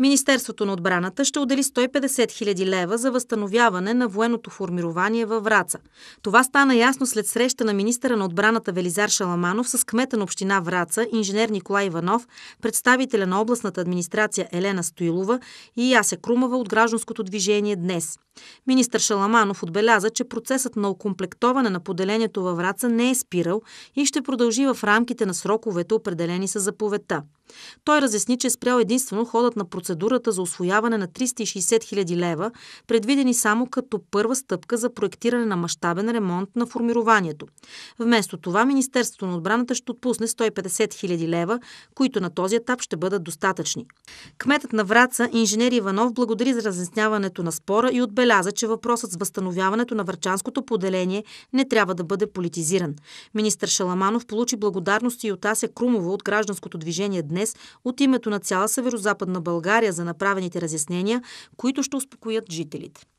Министерството на отбраната ще отдели 150 000 лева за възстановяване на военното формирование във Враца. Това стана ясно след среща на министъра на отбраната Велизар Шаламанов с кмета на община Враца, инженер Николай Иванов, представителя на областната администрация Елена Стоилова и Ясе Крумова от гражданското движение днес. Министър Шаламанов отбеляза, че процесът на окомплектоване на поделението във Враца не е спирал и ще продължи в рамките на сроковете, определени с заповедта. Той разясни, че е спрял единствено ходът на процес процедурата за освояване на 360 000 лева, предвидени само като първа стъпка за проектиране на мащабен ремонт на формированието. Вместо това Министерството на отбраната ще отпусне 150 000 лева, които на този етап ще бъдат достатъчни. Кметът на Враца, инженер Иванов, благодари за разясняването на спора и отбеляза, че въпросът с възстановяването на Върчанското поделение не трябва да бъде политизиран. Министър Шаламанов получи благодарности и от Ася Крумова от гражданското движение днес от името на цяла северо-западна България благодаря за направените разяснения, които ще успокоят жителите.